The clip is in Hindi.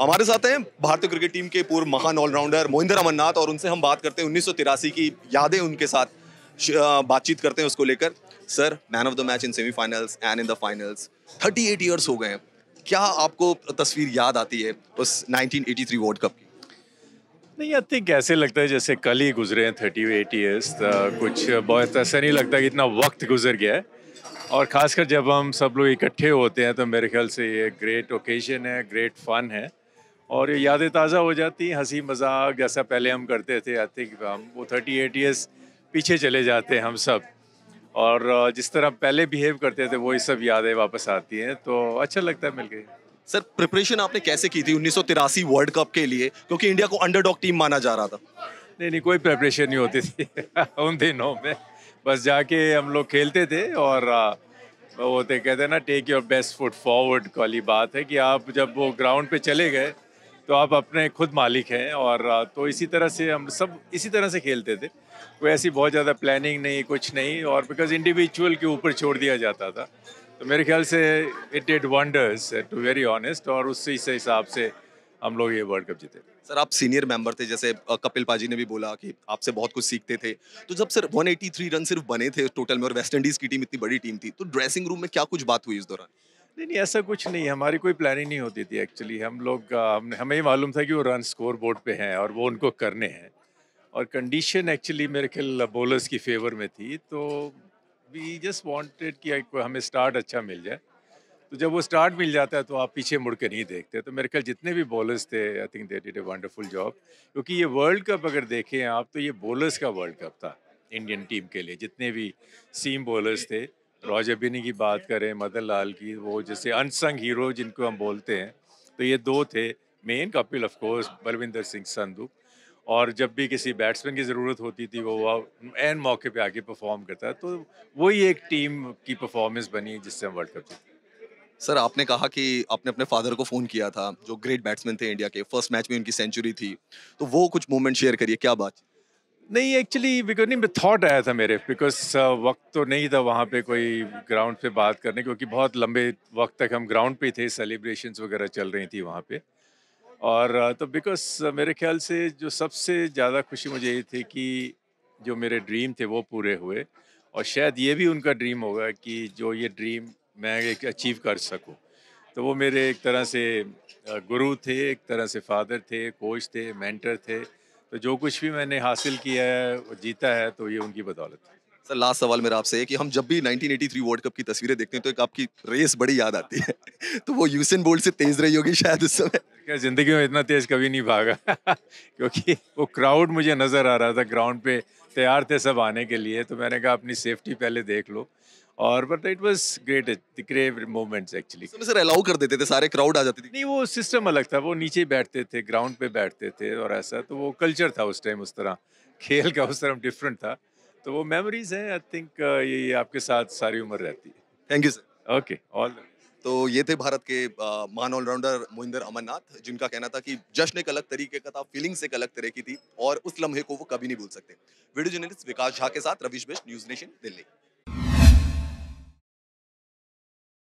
हमारे साथ हैं भारतीय क्रिकेट टीम के पूर्व महान ऑलराउंडर मोहिंदर अमरनाथ और उनसे हम बात करते हैं उन्नीस की यादें उनके साथ बातचीत करते हैं उसको लेकर sir man of the match in semifinals and in the finals 38 years हो गए हैं क्या आपको तस्वीर याद आती है उस 1983 वर्ल्ड कप की नहीं अति कैसे ऐसे लगता है जैसे कल ही गुजरे हैं थर्टी एट ईयर्स कुछ बहुत ऐसा नहीं लगता कि इतना वक्त गुजर गया है और ख़ासकर जब हम सब लोग इकट्ठे होते हैं तो मेरे ख्याल से ये ग्रेट ओकेजन है ग्रेट फन है और ये यादें ताज़ा हो जाती हैं हंसी मजाक जैसा पहले हम करते थे आई थिंक हम वो थर्टी एट ईयर्स पीछे चले जाते हैं हम सब और जिस तरह पहले बिहेव करते थे वही सब यादें वापस आती हैं तो अच्छा लगता है मिलके सर प्रिपरेशन आपने कैसे की थी उन्नीस वर्ल्ड कप के लिए क्योंकि इंडिया को अंडरडॉग टीम माना जा रहा था नहीं नहीं कोई प्रेपरेशन नहीं होती थी उन दिनों में बस जाके हम लोग खेलते थे और वो थे कहते हैं ना take your best foot forward वाली बात है कि आप जब वो ग्राउंड पे चले गए तो आप अपने खुद मालिक हैं और तो इसी तरह से हम सब इसी तरह से खेलते थे कोई ऐसी बहुत ज़्यादा प्लानिंग नहीं कुछ नहीं और बिकॉज इंडिविजुअल के ऊपर छोड़ दिया जाता था तो मेरे ख्याल से it did wonders to very honest और उससे इस हिसाब से हम लोग ये वर्ल्ड कप जीते सर आप सीनियर मेंबर थे जैसे कपिल पाजी ने भी बोला कि आपसे बहुत कुछ सीखते थे तो जब सर 183 रन सिर्फ बने थे टोटल में और वेस्ट इंडीज़ की टीम इतनी बड़ी टीम थी तो ड्रेसिंग रूम में क्या कुछ बात हुई इस दौरान नहीं नहीं ऐसा कुछ नहीं हमारी कोई प्लानिंग नहीं होती थी एक्चुअली हम लोग हमने हमें ही मालूम था कि वो रन स्कोर बोर्ड पे हैं और वो उनको करने हैं और कंडीशन एक्चुअली मेरे ख्याल बॉलर्स की फेवर में थी तो वी जस्ट वांटेड कि हमें स्टार्ट अच्छा मिल जाए तो जब वो स्टार्ट मिल जाता है तो आप पीछे मुड़ के नहीं देखते तो मेरे ख्याल जितने भी बॉलर्स थे I think they did a wonderful job क्योंकि ये वर्ल्ड कप अगर देखें आप तो ये बॉलर्स का वर्ल्ड कप था इंडियन टीम के लिए जितने भी सीम बॉलर्स थे रॉजर बिनी की बात करें मदन लाल की वो जैसे अनसंग हीरो जिनको हम बोलते हैं तो ये दो थे main Kapil of course Balwinder Singh Sandhu और जब भी किसी बैट्समैन की ज़रूरत होती थी वो एन मौके पे आके परफॉर्म करता तो वही एक टीम की परफॉर्मेंस बनी जिससे हम वर्ल्ड कप जीते सर आपने कहा कि आपने अपने फादर को फ़ोन किया था जो ग्रेट बैट्समैन थे इंडिया के फर्स्ट मैच में उनकी सेंचुरी थी तो वो कुछ मोमेंट शेयर करिए क्या बात नहीं एक्चुअली बिकॉज नहीं थॉट आया था मेरे बिकॉज uh, वक्त तो नहीं था वहाँ पे कोई ग्राउंड पे बात करने क्योंकि बहुत लंबे वक्त तक हम ग्राउंड पे थे सेलिब्रेशन वगैरह चल रही थी वहाँ पे और uh, तो बिकॉज uh, मेरे ख्याल से जो सबसे ज़्यादा खुशी मुझे ये थी कि जो मेरे ड्रीम थे वो पूरे हुए और शायद ये भी उनका ड्रीम होगा कि जो ये ड्रीम मैं एक अचीव कर सकूँ तो वो मेरे एक तरह से गुरु थे एक तरह से फादर थे कोच थे मेंटर थे तो जो कुछ भी मैंने हासिल किया है जीता है तो ये उनकी बदौलत है सर लास्ट सवाल मेरा आपसे है कि हम जब भी 1983 वर्ल्ड कप की तस्वीरें देखते हैं तो एक आपकी रेस बड़ी याद आती है तो वो यूसिन बोल्ट से तेज रही होगी शायद उस समय क्या जिंदगी में इतना तेज कभी नहीं भागा क्योंकि वो क्राउड मुझे नजर आ रहा था ग्राउंड पे तैयार थे सब आने के लिए तो मैंने कहा अपनी सेफ्टी पहले देख लो और but it was great grave moments actually sir allow कर देते थे सारे क्राउड आ जाते थे नहीं वो सिस्टम अलग था वो नीचे बैठते थे ग्राउंड पे बैठते थे और ऐसा तो वो कल्चर था उस टाइम उस तरह खेल का उस तरह डिफरेंट था तो वो मेमोरीज हैं आई थिंक ये आपके साथ सारी उम्र रहती है thank you sir okay all तो ये थे भारत के महान ऑलराउंडर मोहिंदर अमरनाथ जिनका कहना था कि जश्न एक अलग तरीके का था फीलिंग्स एक अलग तरह की थी और उस लम्हे को वो कभी नहीं भूल सकते वीडियो जर्नलिस्ट विकास झा के साथ Ravish best News Nation Delhi